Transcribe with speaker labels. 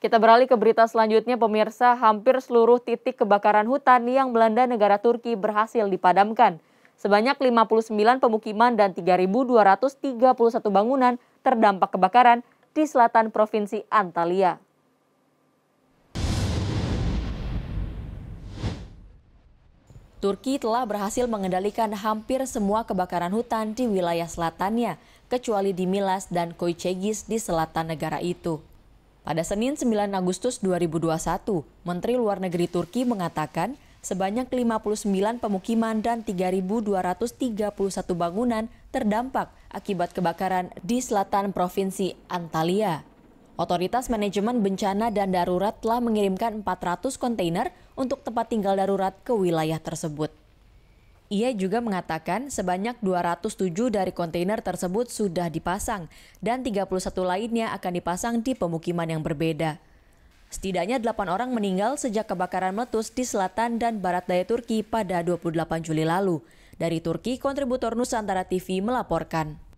Speaker 1: Kita beralih ke berita selanjutnya, pemirsa. Hampir seluruh titik kebakaran hutan yang melanda negara Turki berhasil dipadamkan. Sebanyak 59 pemukiman dan 3.231 bangunan terdampak kebakaran di selatan Provinsi Antalya. Turki telah berhasil mengendalikan hampir semua kebakaran hutan di wilayah selatannya, kecuali di Milas dan Koicegis di selatan negara itu. Pada Senin 9 Agustus 2021, Menteri Luar Negeri Turki mengatakan sebanyak 59 pemukiman dan 3.231 bangunan terdampak akibat kebakaran di selatan Provinsi Antalya. Otoritas Manajemen Bencana dan Darurat telah mengirimkan 400 kontainer untuk tempat tinggal darurat ke wilayah tersebut. Ia juga mengatakan sebanyak 207 dari kontainer tersebut sudah dipasang dan 31 lainnya akan dipasang di pemukiman yang berbeda. Setidaknya 8 orang meninggal sejak kebakaran meletus di selatan dan barat daya Turki pada 28 Juli lalu. Dari Turki, kontributor Nusantara TV melaporkan.